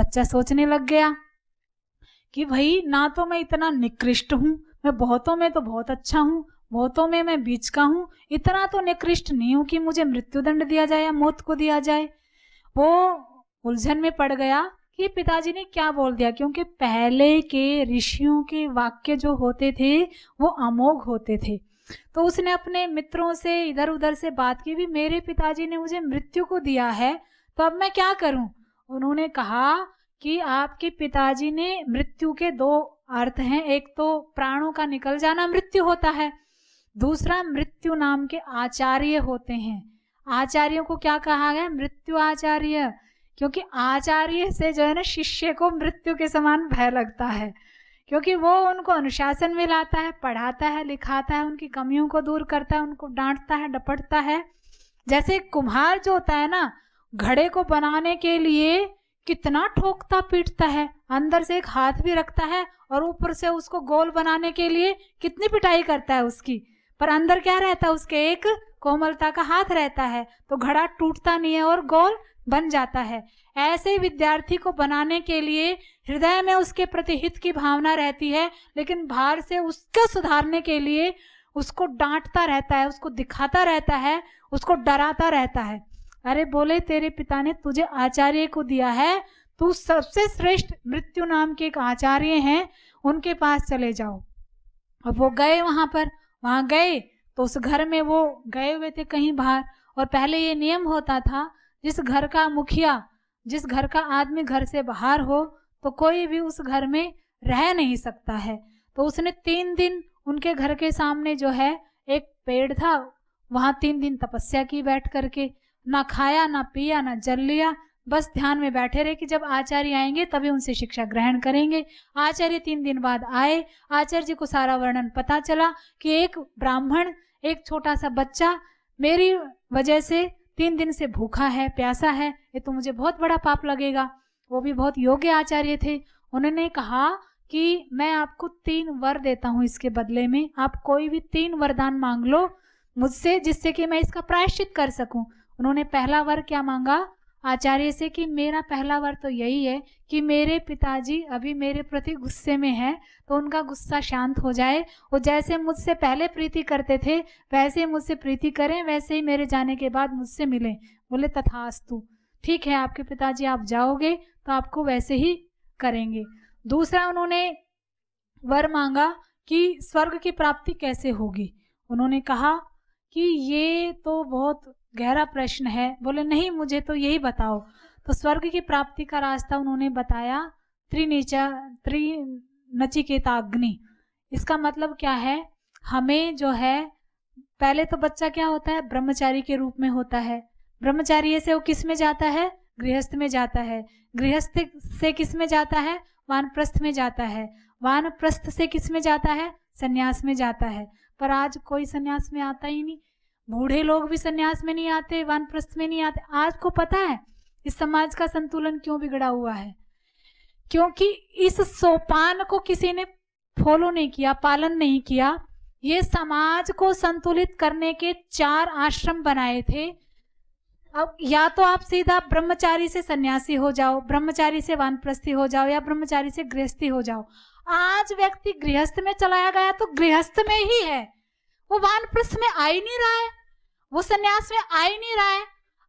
बच्चा सोचने लग गया कि भाई ना तो मैं इतना निकृष्ट हूँ मैं बहुतों में तो बहुत अच्छा हूँ बहुतों में मैं बीच का हूँ इतना तो निकृष्ट नहीं हूँ कि मुझे मृत्युदंड दिया जाए या मौत को दिया जाए वो उलझन में पड़ गया कि पिताजी ने क्या बोल दिया क्योंकि पहले के ऋषियों के वाक्य जो होते थे वो अमोघ होते थे तो उसने अपने मित्रों से इधर उधर से बात की भी मेरे पिताजी ने मुझे मृत्यु को दिया है तो अब मैं क्या करूं उन्होंने कहा कि आपके पिताजी ने मृत्यु के दो अर्थ हैं एक तो प्राणों का निकल जाना मृत्यु होता है दूसरा मृत्यु नाम के आचार्य होते हैं आचार्यों को क्या कहा गया मृत्यु आचार्य क्योंकि आचार्य से जो है ना शिष्य को मृत्यु के समान भय लगता है क्योंकि वो उनको अनुशासन में लाता है पढ़ाता है लिखाता है उनकी कमियों को दूर करता है उनको डांटता है डपटता है जैसे कुम्हार जो होता है ना घड़े को बनाने के लिए कितना ठोकता पीटता है अंदर से एक हाथ भी रखता है और ऊपर से उसको गोल बनाने के लिए कितनी पिटाई करता है उसकी पर अंदर क्या रहता है उसके एक कोमलता का हाथ रहता है तो घड़ा टूटता नहीं है और गोल बन जाता है ऐसे विद्यार्थी को बनाने के लिए हृदय में उसके प्रति हित की भावना रहती है लेकिन बाहर से उसको सुधारने के लिए उसको डांटता रहता है उसको दिखाता रहता है उसको डराता रहता है अरे बोले तेरे पिता ने तुझे आचार्य को दिया है तू सबसे श्रेष्ठ मृत्यु नाम के एक आचार्य हैं उनके पास चले जाओ अब वो गए वहां पर वहां गए तो उस घर में वो गए हुए थे कहीं बाहर और पहले ये नियम होता था जिस घर का मुखिया जिस घर का आदमी घर से बाहर हो तो कोई भी उस घर में रह नहीं सकता है तो उसने तीन दिन उनके घर के सामने जो है एक पेड़ था वहां तीन दिन तपस्या की बैठ करके ना खाया ना पिया ना जल लिया बस ध्यान में बैठे रहे कि जब आचार्य आएंगे तभी उनसे शिक्षा ग्रहण करेंगे आचार्य तीन दिन बाद आए आचार्य जी को सारा वर्णन पता चला कि एक ब्राह्मण एक छोटा सा बच्चा मेरी वजह से तीन दिन से भूखा है प्यासा है ये तो मुझे बहुत बड़ा पाप लगेगा वो भी बहुत योग्य आचार्य थे उन्होंने कहा कि मैं आपको तीन वर देता हूँ इसके बदले में आप कोई भी तीन वरदान मांग लो मुझसे जिससे कि मैं इसका प्रायश्चित कर सकूं उन्होंने पहला वर क्या मांगा आचार्य से कि मेरा पहला वर तो यही है कि मेरे पिताजी अभी मेरे प्रति गुस्से में हैं तो उनका गुस्सा शांत हो जाए वो जैसे मुझसे पहले प्रीति करते थे वैसे मुझसे प्रीति करें वैसे ही मेरे जाने के बाद मुझसे मिलें बोले तथास्तु ठीक है आपके पिताजी आप जाओगे तो आपको वैसे ही करेंगे दूसरा उन्होंने वर मांगा कि स्वर्ग की प्राप्ति कैसे होगी उन्होंने कहा कि ये तो बहुत गहरा प्रश्न है बोले नहीं मुझे तो यही बताओ तो स्वर्ग की प्राप्ति का रास्ता उन्होंने बताया त्रिनीचा त्रि नचिकेताग्नि इसका मतलब क्या है हमें जो है पहले तो बच्चा क्या होता है ब्रह्मचारी के रूप में होता है ब्रह्मचारी से वो किस में जाता है गृहस्थ में जाता है गृहस्थ से किस में जाता है वानप्रस्थ में जाता है वानप्रस्थ से किस में जाता है संन्यास में जाता है पर आज कोई संन्यास में आता ही नहीं बूढ़े लोग भी संन्यास में नहीं आते वानप्रस्थ में नहीं आते आज को पता है इस समाज का संतुलन क्यों बिगड़ा हुआ है क्योंकि इस सोपान को किसी ने फॉलो नहीं किया पालन नहीं किया ये समाज को संतुलित करने के चार आश्रम बनाए थे अब या तो आप सीधा ब्रह्मचारी से सन्यासी हो जाओ ब्रह्मचारी से वानप्रस्थी हो जाओ या ब्रह्मचारी से गृहस्थी हो जाओ आज व्यक्ति गृहस्थ में चलाया गया तो गृहस्थ में ही है वो वानप्रस्थ में आ ही नहीं रहा है वो सन्यास में आ ही नहीं रहा है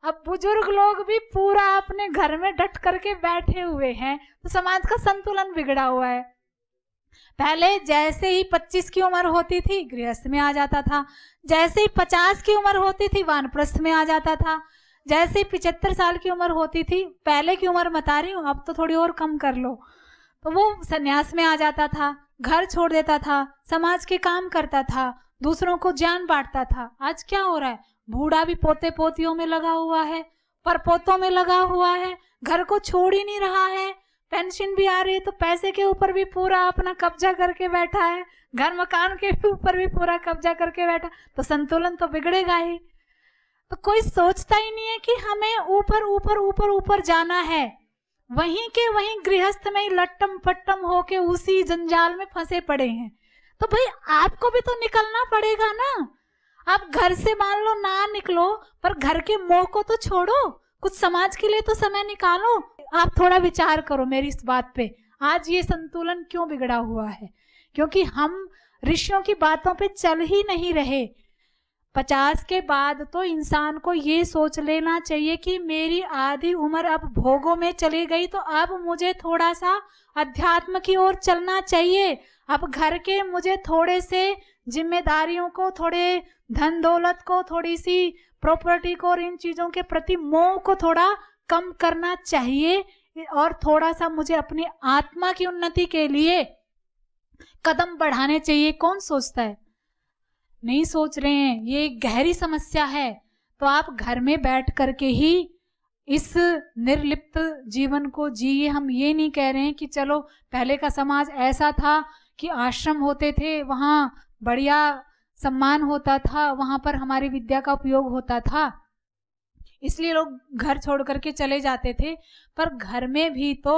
अब बुजुर्ग लोग भी पूरा अपने घर में डट करके बैठे हुए हैं तो समाज का संतुलन बिगड़ा हुआ है पहले जैसे ही 25 की उम्र होती थी गृहस्थ में आ जाता था जैसे ही 50 की उम्र होती थी वानप्रस्थ में आ जाता था जैसे ही पिचहत्तर साल की उम्र होती थी पहले की उम्र बता रही हूँ अब तो थोड़ी और कम कर लो तो वो संन्यास में आ जाता था घर छोड़ देता था समाज के काम करता था दूसरों को ज्ञान बांटता था आज क्या हो रहा है बूढ़ा भी पोते पोतियों में लगा हुआ है पर पोतों में लगा हुआ है घर को छोड़ ही नहीं रहा है पेंशन भी आ रही है तो पैसे के ऊपर भी पूरा अपना कब्जा करके बैठा है घर मकान के ऊपर भी पूरा कब्जा करके बैठा तो संतुलन तो बिगड़ेगा ही तो कोई सोचता ही नहीं है कि हमें ऊपर ऊपर ऊपर ऊपर जाना है वहीं के वहीं गृहस्थ में लट्टम पट्टम होके उसी जंजाल में फंसे पड़े हैं तो भाई आपको भी तो निकलना पड़ेगा ना आप घर से मान लो ना निकलो पर घर के मोह को तो छोड़ो कुछ समाज के लिए तो समय निकालो आप थोड़ा विचार करो मेरी इस बात पे आज ये संतुलन क्यों बिगड़ा हुआ है क्योंकि हम ऋषियों की बातों पे चल ही नहीं रहे पचास के बाद तो इंसान को ये सोच लेना चाहिए कि मेरी आधी उम्र अब भोगों में चली गई तो अब मुझे थोड़ा सा अध्यात्म की ओर चलना चाहिए अब घर के मुझे थोड़े से जिम्मेदारियों को थोड़े धन दौलत को थोड़ी सी प्रॉपर्टी को और इन चीज़ों के प्रति मोह को थोड़ा कम करना चाहिए और थोड़ा सा मुझे अपनी आत्मा की उन्नति के लिए कदम बढ़ाने चाहिए कौन सोचता है नहीं सोच रहे हैं ये एक गहरी समस्या है तो आप घर में बैठ करके ही इस निर्लिप्त जीवन को जिए हम ये नहीं कह रहे हैं कि चलो पहले का समाज ऐसा था कि आश्रम होते थे वहाँ बढ़िया सम्मान होता था वहाँ पर हमारी विद्या का उपयोग होता था इसलिए लोग घर छोड़ करके चले जाते थे पर घर में भी तो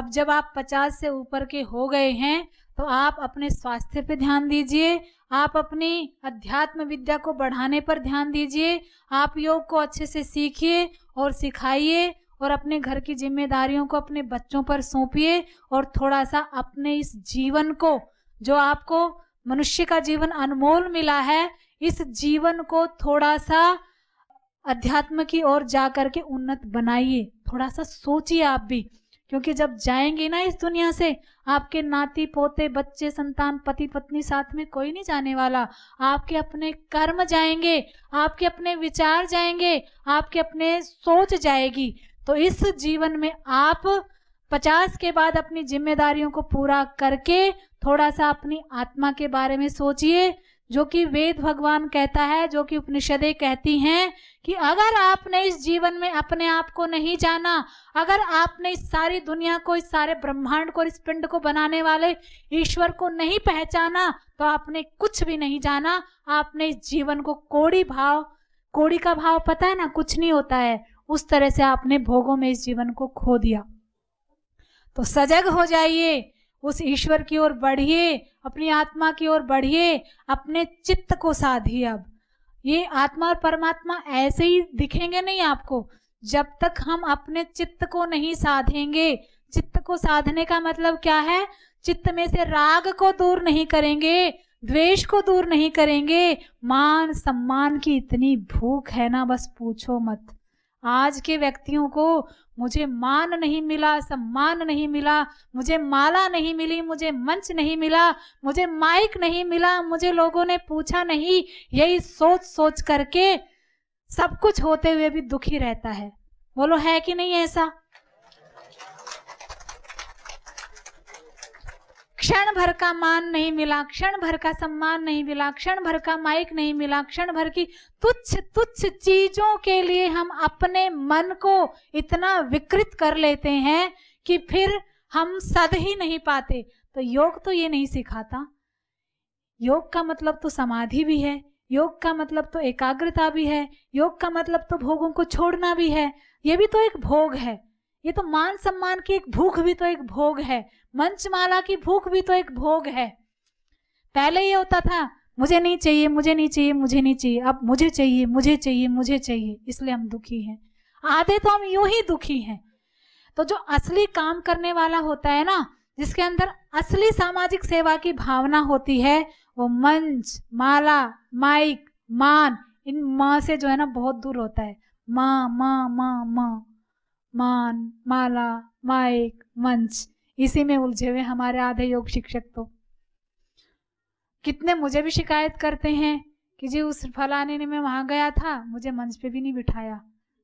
अब जब आप पचास से ऊपर के हो गए हैं तो आप अपने स्वास्थ्य पे ध्यान दीजिए आप अपनी अध्यात्म विद्या को बढ़ाने पर ध्यान दीजिए आप योग को अच्छे से सीखिए और सिखाइए और अपने घर की जिम्मेदारियों को अपने बच्चों पर सौंपिए और थोड़ा सा अपने इस जीवन को जो आपको मनुष्य का जीवन अनमोल मिला है इस जीवन को थोड़ा सा अध्यात्म की ओर जा करके उन्नत बनाइए थोड़ा सा सोचिए आप भी क्योंकि जब जाएंगे ना इस दुनिया से आपके नाती पोते बच्चे संतान पति पत्नी साथ में कोई नहीं जाने वाला आपके अपने कर्म जाएंगे आपके अपने विचार जाएंगे आपके अपने सोच जाएगी तो इस जीवन में आप पचास के बाद अपनी जिम्मेदारियों को पूरा करके थोड़ा सा अपनी आत्मा के बारे में सोचिए जो कि वेद भगवान कहता है जो कि उपनिषदे कहती हैं कि अगर आपने इस जीवन में अपने आप को नहीं जाना अगर आपने इस सारी दुनिया को इस सारे ब्रह्मांड को इस पिंड को बनाने वाले ईश्वर को नहीं पहचाना तो आपने कुछ भी नहीं जाना आपने इस जीवन को कोड़ी भाव कोड़ी का भाव पता है ना कुछ नहीं होता है उस तरह से आपने भोगों में इस जीवन को खो दिया तो सजग हो जाइए उस ईश्वर की ओर बढ़िए अपनी आत्मा की ओर बढ़िए अपने चित्त को साधिए अब ये आत्मा और परमात्मा ऐसे ही दिखेंगे नहीं आपको जब तक हम अपने चित्त को नहीं साधेंगे चित्त को साधने का मतलब क्या है चित्त में से राग को दूर नहीं करेंगे द्वेष को दूर नहीं करेंगे मान सम्मान की इतनी भूख है ना बस पूछो मत आज के व्यक्तियों को मुझे मान नहीं मिला सम्मान नहीं मिला मुझे माला नहीं मिली मुझे मंच नहीं मिला मुझे माइक नहीं मिला मुझे लोगों ने पूछा नहीं यही सोच सोच करके सब कुछ होते हुए भी दुखी रहता है बोलो है कि नहीं ऐसा क्षण भर का मान नहीं मिला क्षण भर का सम्मान नहीं मिला क्षण भर का माइक नहीं मिला क्षण भर की तुच्छ तुच्छ चीजों के लिए हम अपने मन को इतना विकृत कर लेते हैं कि फिर हम सद ही नहीं पाते तो योग तो ये नहीं सिखाता योग का मतलब तो समाधि भी है योग का मतलब तो एकाग्रता भी है योग का मतलब तो भोगों को छोड़ना भी है ये भी तो एक भोग है ये तो मान सम्मान की एक भूख भी तो एक भोग है मंचमाला की भूख भी तो एक भोग है पहले ये होता था मुझे नहीं चाहिए मुझे नहीं चाहिए मुझे नहीं चाहिए अब मुझे चाहिए मुझे चाहिए मुझे चाहिए इसलिए हम दुखी हैं आधे तो हम यूं ही दुखी हैं तो जो असली काम करने वाला होता है ना जिसके अंदर असली सामाजिक सेवा की भावना होती है वो मंच माला माइक मान इन माँ से जो है ना बहुत दूर होता है माँ माँ माँ माँ मान माला माइक मंच इसी में उलझे हुए हमारे आधे योग शिक्षक तो कितने मुझे भी शिकायत करते हैं कि जी उस फलाने में वहां गया था मुझे मंच पे भी नहीं बिठाया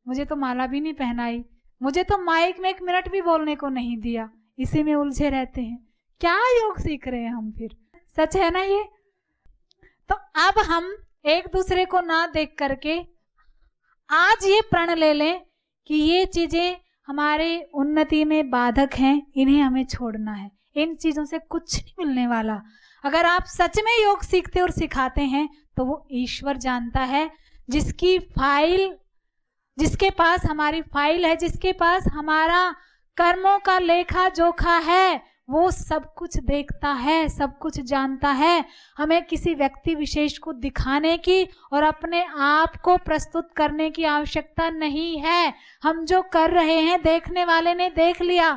मुझे तो माला भी नहीं पहनाई मुझे तो माइक में एक मिनट भी बोलने को नहीं दिया इसी में उलझे रहते हैं क्या योग सीख रहे हैं हम फिर सच है ना ये तो अब हम एक दूसरे को ना देख करके आज ये प्रण ले लें कि ये चीजें हमारे उन्नति में बाधक हैं इन्हें हमें छोड़ना है इन चीज़ों से कुछ नहीं मिलने वाला अगर आप सच में योग सीखते और सिखाते हैं तो वो ईश्वर जानता है जिसकी फाइल जिसके पास हमारी फाइल है जिसके पास हमारा कर्मों का लेखा जोखा है वो सब कुछ देखता है सब कुछ जानता है हमें किसी व्यक्ति विशेष को दिखाने की और अपने आप को प्रस्तुत करने की आवश्यकता नहीं है हम जो कर रहे हैं देखने वाले ने देख लिया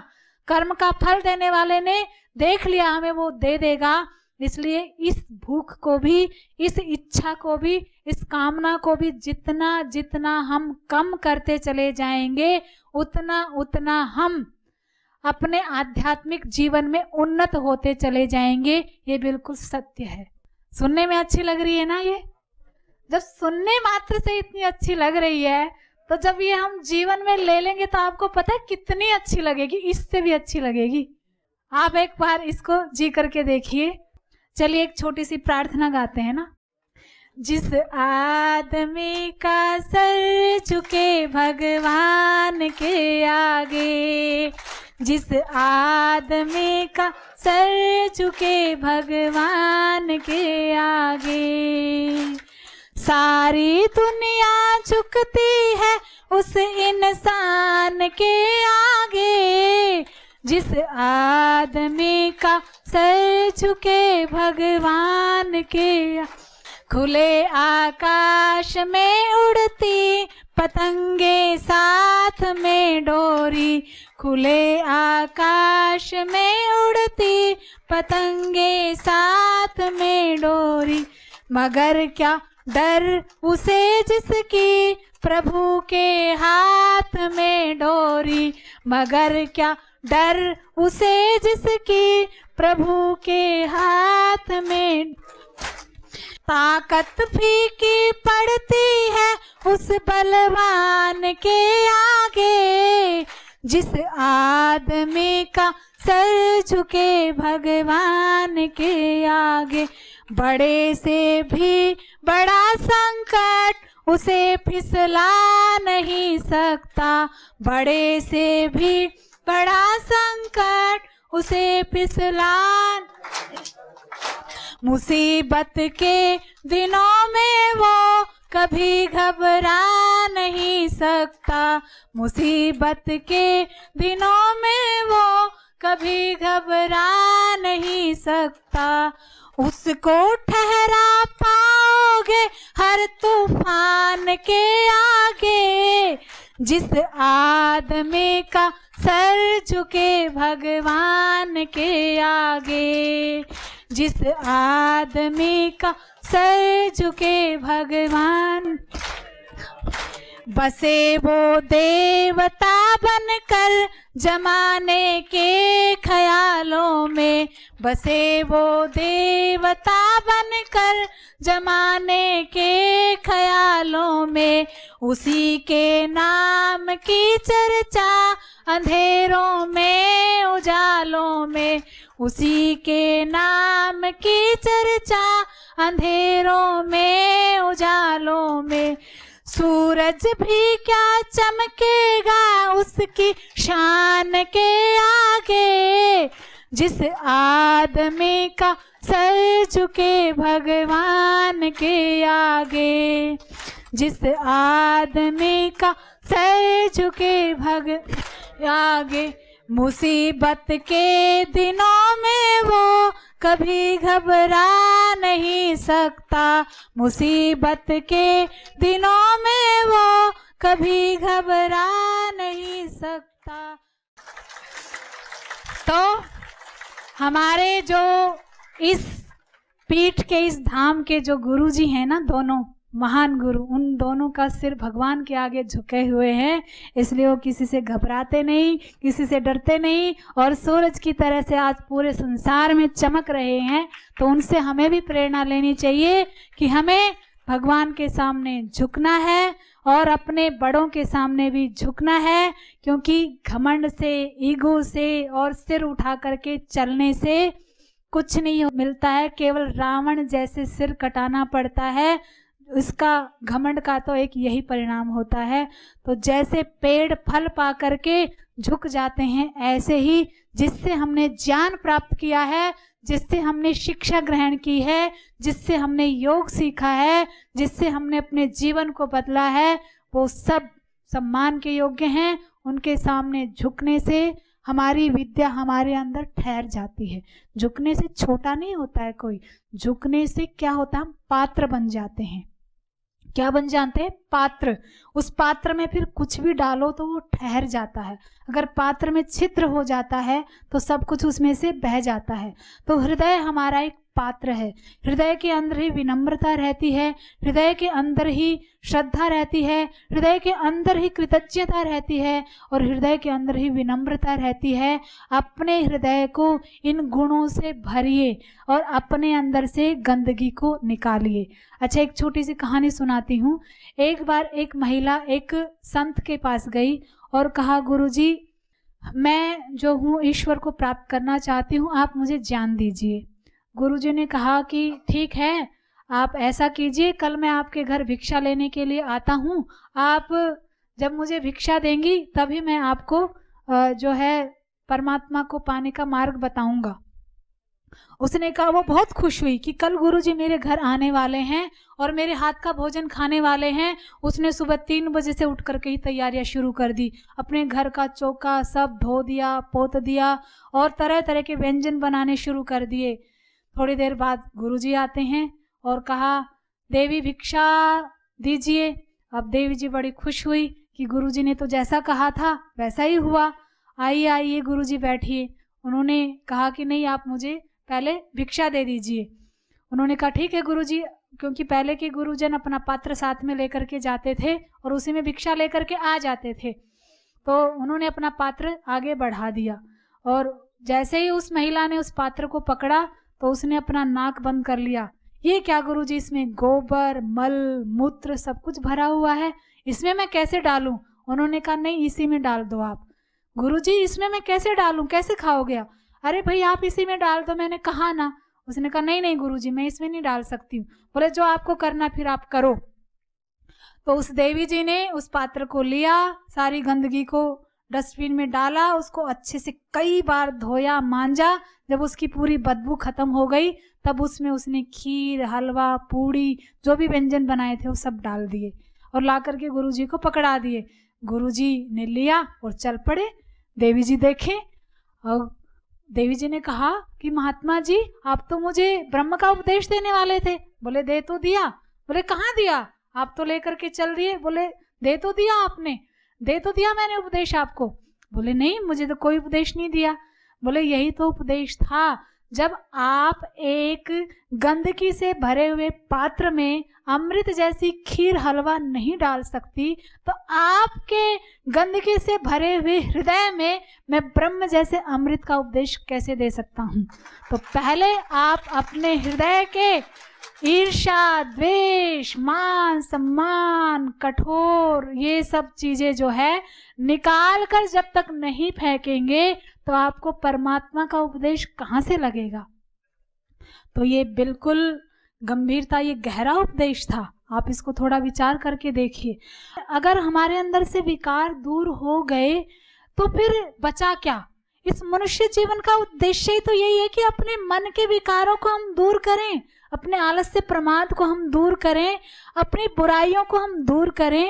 कर्म का फल देने वाले ने देख लिया हमें वो दे देगा इसलिए इस भूख को भी इस इच्छा को भी इस कामना को भी जितना जितना हम कम करते चले जाएंगे उतना उतना हम अपने आध्यात्मिक जीवन में उन्नत होते चले जाएंगे ये बिल्कुल सत्य है सुनने में अच्छी लग रही है ना ये जब सुनने मात्र से इतनी अच्छी लग रही है तो जब ये हम जीवन में ले लेंगे तो आपको पता है कितनी अच्छी लगेगी इससे भी अच्छी लगेगी आप एक बार इसको जी करके देखिए चलिए एक छोटी सी प्रार्थना गाते हैं ना जिस आदमी का सर झुके भगवान के आगे जिस आदमी का सर झुके भगवान के आगे सारी दुनिया झुकती है उस इंसान के आगे जिस आदमी का सर झुके भगवान के खुले आकाश में उड़ती पतंगे साथ में डोरी खुले आकाश में उड़ती पतंगे साथ में डोरी मगर क्या डर उसे जिसकी प्रभु के हाथ में डोरी मगर क्या डर उसे जिसकी प्रभु के हाथ में ताकत फीकी पड़ती है उस बलवान के आगे जिस आदमी का सर झुके भगवान के आगे बड़े से भी बड़ा संकट उसे फिसला नहीं सकता बड़े से भी बड़ा संकट उसे फिसला मुसीबत के दिनों में वो कभी घबरा नहीं सकता मुसीबत के दिनों में वो कभी घबरा नहीं सकता उसको ठहरा पाओगे हर तूफान के आगे जिस आदमी का सर झुके भगवान के आगे जिस आदमी का सर झुके भगवान बसे वो देवता बनकर जमाने के ख्यालों में बसे वो देवता बनकर जमाने के ख्यालों में उसी के नाम की चर्चा अंधेरों में उजालों में उसी के नाम की चर्चा अंधेरों में उजालों में सूरज भी क्या चमकेगा उसकी शान के आगे जिस आदमी का सर झुके भगवान के आगे जिस आदमी का सर झुके भग आगे मुसीबत के दिनों में वो कभी घबरा नहीं सकता मुसीबत के दिनों में वो कभी घबरा नहीं सकता तो हमारे जो इस पीठ के इस धाम के जो गुरुजी हैं ना दोनों महान गुरु उन दोनों का सिर भगवान के आगे झुके हुए हैं इसलिए वो किसी से घबराते नहीं किसी से डरते नहीं और सूरज की तरह से आज पूरे संसार में चमक रहे हैं तो उनसे हमें भी प्रेरणा लेनी चाहिए कि हमें भगवान के सामने झुकना है और अपने बड़ों के सामने भी झुकना है क्योंकि घमंड से ईगो से और सिर उठा करके चलने से कुछ नहीं मिलता है केवल रावण जैसे सिर कटाना पड़ता है इसका घमंड का तो एक यही परिणाम होता है तो जैसे पेड़ फल पा करके झुक जाते हैं ऐसे ही जिससे हमने ज्ञान प्राप्त किया है जिससे हमने शिक्षा ग्रहण की है जिससे हमने योग सीखा है जिससे हमने अपने जीवन को बदला है वो सब सम्मान के योग्य हैं उनके सामने झुकने से हमारी विद्या हमारे अंदर ठहर जाती है झुकने से छोटा नहीं होता है कोई झुकने से क्या होता है हम पात्र बन जाते हैं क्या बन जाते हैं पात्र उस पात्र में फिर कुछ भी डालो तो वो ठहर जाता है अगर पात्र में छिद्र हो जाता है तो सब कुछ उसमें से बह जाता है तो हृदय हमारा एक पात्र है हृदय के अंदर ही विनम्रता रहती है हृदय के अंदर ही श्रद्धा रहती है हृदय के अंदर ही कृतज्ञता रहती है और हृदय के अंदर ही विनम्रता रहती है अपने हृदय को इन गुणों से भरिए और अपने अंदर से गंदगी को निकालिए अच्छा एक छोटी सी कहानी सुनाती हूँ एक बार एक महिला एक संत के पास गई और कहा गुरुजी मैं जो हूँ ईश्वर को प्राप्त करना चाहती हूँ आप मुझे ज्ञान दीजिए गुरुजी ने कहा कि ठीक है आप ऐसा कीजिए कल मैं आपके घर भिक्षा लेने के लिए आता हूँ आप जब मुझे भिक्षा देंगी तभी मैं आपको जो है परमात्मा को पाने का मार्ग बताऊंगा उसने कहा वो बहुत खुश हुई कि कल गुरुजी मेरे घर आने वाले हैं और मेरे हाथ का भोजन खाने वाले हैं उसने सुबह तीन बजे से उठ करके ही तैयारियां शुरू कर दी अपने घर का चौका सब धो दिया पोत दिया और तरह तरह के व्यंजन बनाने शुरू कर दिए थोड़ी देर बाद गुरुजी आते हैं और कहा देवी भिक्षा दीजिए अब देवी जी बड़ी खुश हुई कि गुरुजी ने तो जैसा कहा था वैसा ही हुआ आइए आइए गुरुजी बैठिए उन्होंने कहा कि नहीं आप मुझे पहले भिक्षा दे दीजिए उन्होंने कहा ठीक है गुरु जी क्योंकि पहले के गुरुजन अपना पात्र साथ में लेकर के जाते थे और उसी में भिक्षा लेकर के आ जाते थे तो उन्होंने अपना पात्र आगे बढ़ा दिया और जैसे ही उस महिला ने उस पात्र को पकड़ा तो उसने अपना नाक बंद कर लिया ये क्या गुरु जी इसमें गोबर मल मूत्र सब कुछ भरा हुआ है इसमें मैं कैसे डालूं उन्होंने कहा नहीं इसी में डाल दो आप गुरु जी इसमें मैं कैसे डालूं कैसे खाओगे आप अरे भाई आप इसी में डाल दो मैंने कहा ना उसने कहा नहीं नहीं गुरु मैं इसमें नहीं डाल सकती हूँ बोले जो आपको करना फिर आप करो तो उस देवी जी ने उस पात्र को लिया सारी गंदगी को डस्टबिन में डाला उसको अच्छे से कई बार धोया मांजा जब उसकी पूरी बदबू खत्म हो गई तब उसमें उसने खीर हलवा पूड़ी जो भी व्यंजन बनाए थे वो सब डाल दिए और ला करके गुरु जी को पकड़ा दिए गुरु जी ने लिया और चल पड़े देवी जी देखे और देवी जी ने कहा कि महात्मा जी आप तो मुझे ब्रह्म का उपदेश देने वाले थे बोले दे तो दिया बोले कहाँ दिया आप तो लेकर के चल दिए बोले दे तो दिया आपने दे तो दिया मैंने उपदेश आपको बोले नहीं मुझे तो कोई उपदेश नहीं दिया बोले यही तो उपदेश था जब आप एक गंदगी से भरे हुए पात्र में अमृत जैसी खीर हलवा नहीं डाल सकती तो आपके गंदगी से भरे हुए हृदय में मैं ब्रह्म जैसे अमृत का उपदेश कैसे दे सकता हूँ तो पहले आप अपने हृदय के ईर्षा द्वेष मान सम्मान कठोर ये सब चीजें जो है निकाल कर जब तक नहीं फेंकेंगे तो आपको परमात्मा का उपदेश कहाँ से लगेगा तो ये बिल्कुल गंभीरता ये गहरा उपदेश था आप इसको थोड़ा विचार करके देखिए अगर हमारे अंदर से विकार दूर हो गए तो फिर बचा क्या इस मनुष्य जीवन का उद्देश्य ही तो यही है कि अपने मन के विकारों को हम दूर करें अपने आलस्य प्रमाद को हम दूर करें अपनी बुराइयों को हम दूर करें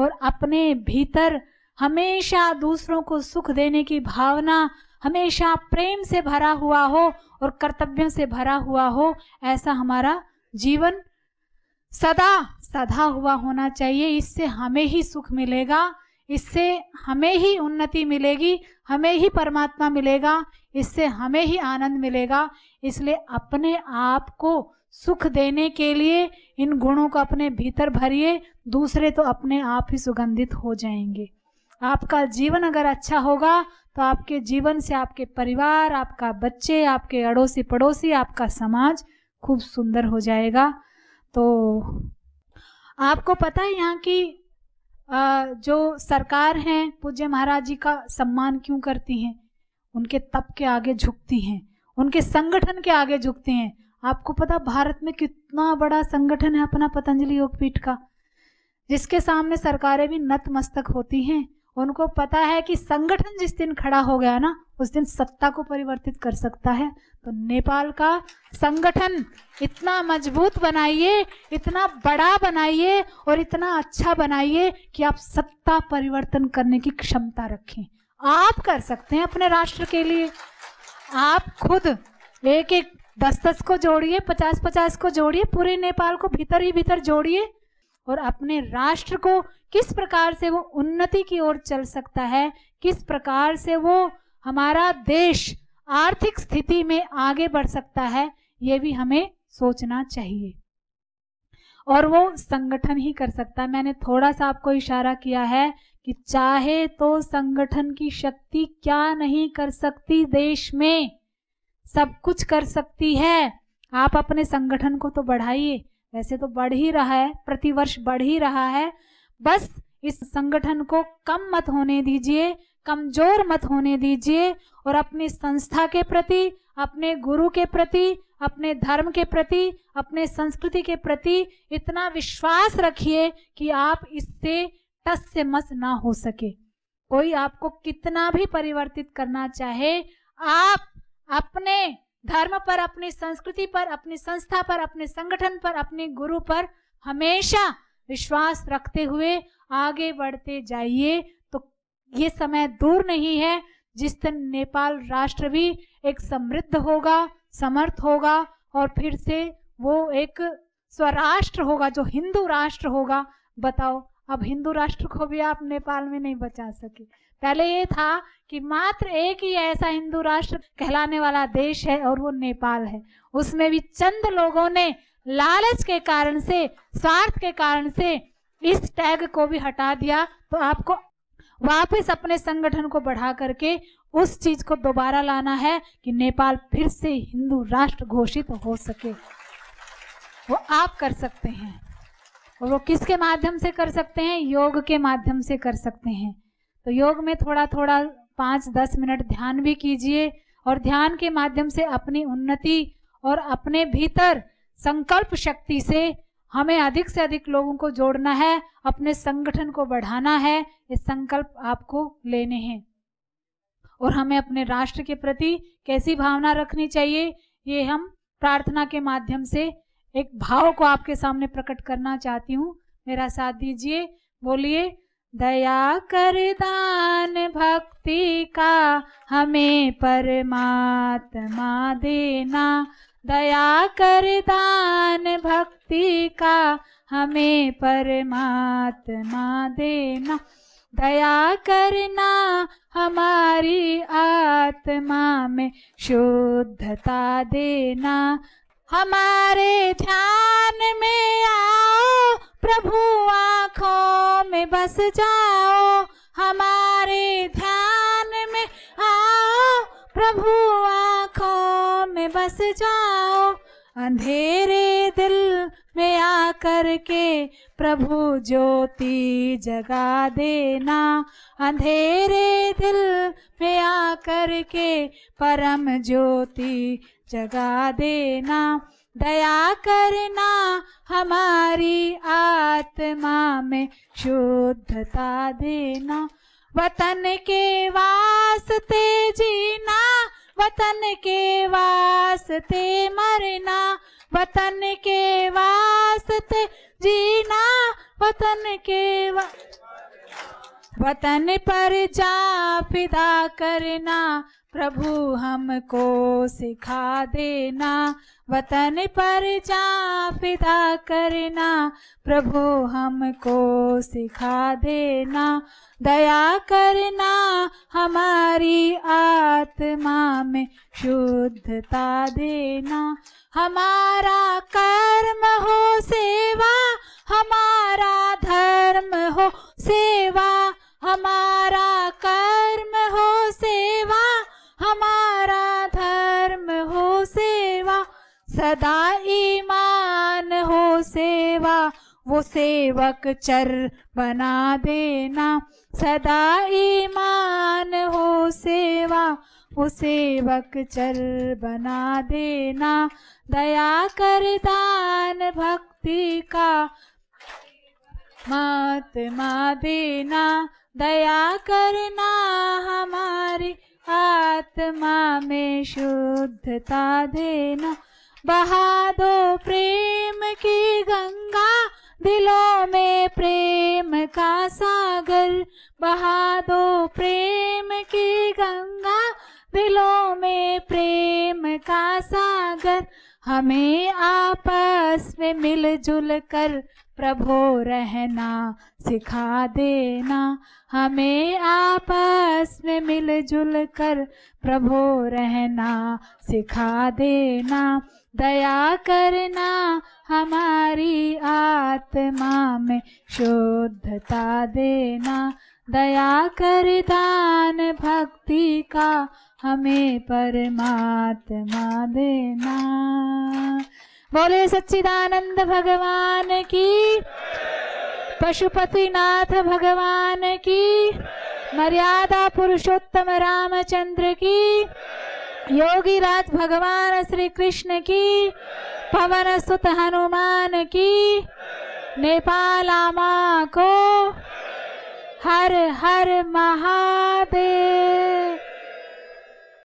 और अपने भीतर हमेशा दूसरों को सुख देने की भावना हमेशा प्रेम से भरा हुआ हो और कर्तव्यों से भरा हुआ हो ऐसा हमारा जीवन सदा सदा हुआ होना चाहिए इससे हमें ही सुख मिलेगा इससे हमें ही उन्नति मिलेगी हमें ही परमात्मा मिलेगा इससे हमें ही आनंद मिलेगा इसलिए अपने आप को सुख देने के लिए इन गुणों को अपने भीतर भरिए दूसरे तो अपने आप ही सुगंधित हो जाएंगे आपका जीवन अगर अच्छा होगा तो आपके जीवन से आपके परिवार आपका बच्चे आपके अड़ोसी पड़ोसी आपका समाज खूब सुंदर हो जाएगा तो आपको पता है यहाँ की जो सरकार हैं पूज्य महाराज जी का सम्मान क्यों करती हैं उनके तप के आगे झुकती हैं उनके संगठन के आगे झुकते हैं आपको पता भारत में कितना बड़ा संगठन है अपना पतंजलि योगपीठ का जिसके सामने सरकारें भी नतमस्तक होती हैं उनको पता है कि संगठन जिस दिन खड़ा हो गया ना उस दिन सत्ता को परिवर्तित कर सकता है तो नेपाल का संगठन इतना मजबूत बनाइए इतना बड़ा बनाइए और इतना अच्छा बनाइए कि आप सत्ता परिवर्तन करने की क्षमता रखें आप कर सकते हैं अपने राष्ट्र के लिए आप खुद एक एक दस दस को जोड़िए पचास पचास को जोड़िए पूरे नेपाल को भीतर ही भीतर जोड़िए और अपने राष्ट्र को किस प्रकार से वो उन्नति की ओर चल सकता है किस प्रकार से वो हमारा देश आर्थिक स्थिति में आगे बढ़ सकता है ये भी हमें सोचना चाहिए और वो संगठन ही कर सकता है मैंने थोड़ा सा आपको इशारा किया है कि चाहे तो संगठन की शक्ति क्या नहीं कर सकती देश में सब कुछ कर सकती है आप अपने संगठन को तो बढ़ाइए वैसे तो बढ़ ही रहा है प्रतिवर्ष बढ़ ही रहा है बस इस संगठन को कम मत होने दीजिए कमजोर मत होने दीजिए और अपनी संस्था के प्रति अपने गुरु के प्रति अपने धर्म के प्रति अपने संस्कृति के प्रति इतना विश्वास रखिए कि आप इससे टस से मस ना हो सके कोई आपको कितना भी परिवर्तित करना चाहे आप अपने धर्म पर अपनी संस्कृति पर अपनी संस्था पर अपने संगठन पर अपने गुरु पर हमेशा विश्वास रखते हुए आगे बढ़ते जाइए तो ये समय दूर नहीं है जिस दिन नेपाल राष्ट्र भी एक समृद्ध होगा समर्थ होगा और फिर से वो एक स्वराष्ट्र होगा जो हिंदू राष्ट्र होगा बताओ अब हिंदू राष्ट्र को भी आप नेपाल में नहीं बचा सके पहले ये था कि मात्र एक ही ऐसा हिंदू राष्ट्र कहलाने वाला देश है और वो नेपाल है उसमें भी चंद लोगों ने लालच के कारण से स्वार्थ के कारण से इस टैग को भी हटा दिया तो आपको वापस अपने संगठन को बढ़ा करके उस चीज को दोबारा लाना है कि नेपाल फिर से हिंदू राष्ट्र घोषित हो सके वो आप कर सकते हैं और वो किसके माध्यम से कर सकते हैं योग के माध्यम से कर सकते हैं तो योग में थोड़ा थोड़ा पाँच दस मिनट ध्यान भी कीजिए और ध्यान के माध्यम से अपनी उन्नति और अपने भीतर संकल्प शक्ति से हमें अधिक से अधिक लोगों को जोड़ना है अपने संगठन को बढ़ाना है ये संकल्प आपको लेने हैं और हमें अपने राष्ट्र के प्रति कैसी भावना रखनी चाहिए ये हम प्रार्थना के माध्यम से एक भाव को आपके सामने प्रकट करना चाहती हूँ मेरा साथ दीजिए बोलिए दया कर दान भक्ति का हमें परमात्मा देना दया कर दान भक्ति का हमें परमात्मा देना दया करना हमारी आत्मा में शुद्धता देना हमारे ध्यान में आओ प्रभु आंखों में बस जाओ हमारे ध्यान में आओ प्रभु आंखों में बस जाओ अंधेरे दिल में आकर के प्रभु ज्योति जगा देना अंधेरे दिल में आकर के परम ज्योति जगा देना दया करना हमारी आत्मा में शुद्धता देना वतन के वास्ते जीना वतन के वास्ते मरना वतन के वास्ते जीना वतन के वा... वतन पर जा फिदा करना प्रभु हमको सिखा देना वतन पर जा फिदा करना प्रभु हमको सिखा देना दया करना हमारी आत्मा में शुद्धता देना हमारा कर्म हो सेवा हमारा धर्म हो सेवा हमारा कर्म हो सेवा हमारा धर्म हो सेवा सदा ईमान हो सेवा वो सेवक चर बना देना सदा ईमान हो सेवा वो सेवक चर बना देना दया कर दान भक्ति का मत मा देना दया करना हमारी आत्मा में शुद्धता देना बहा दो प्रेम की गंगा दिलों में प्रेम का सागर बहा दो प्रेम की गंगा दिलों में प्रेम का सागर हमें आपस में मिलजुल कर प्रभो रहना सिखा देना हमें आपस में मिलजुल कर प्रभो रहना सिखा देना दया करना हमारी आत्मा में शुद्धता देना दया कर दान भक्ति का हमें परमात्मा देना बोले सच्चिदानंद भगवान की पशुपतिनाथ भगवान की मर्यादा पुरुषोत्तम रामचंद्र की योगी राज भगवान श्री कृष्ण की पवन सुत हनुमान की नेपाल आमा को हर हर महादेव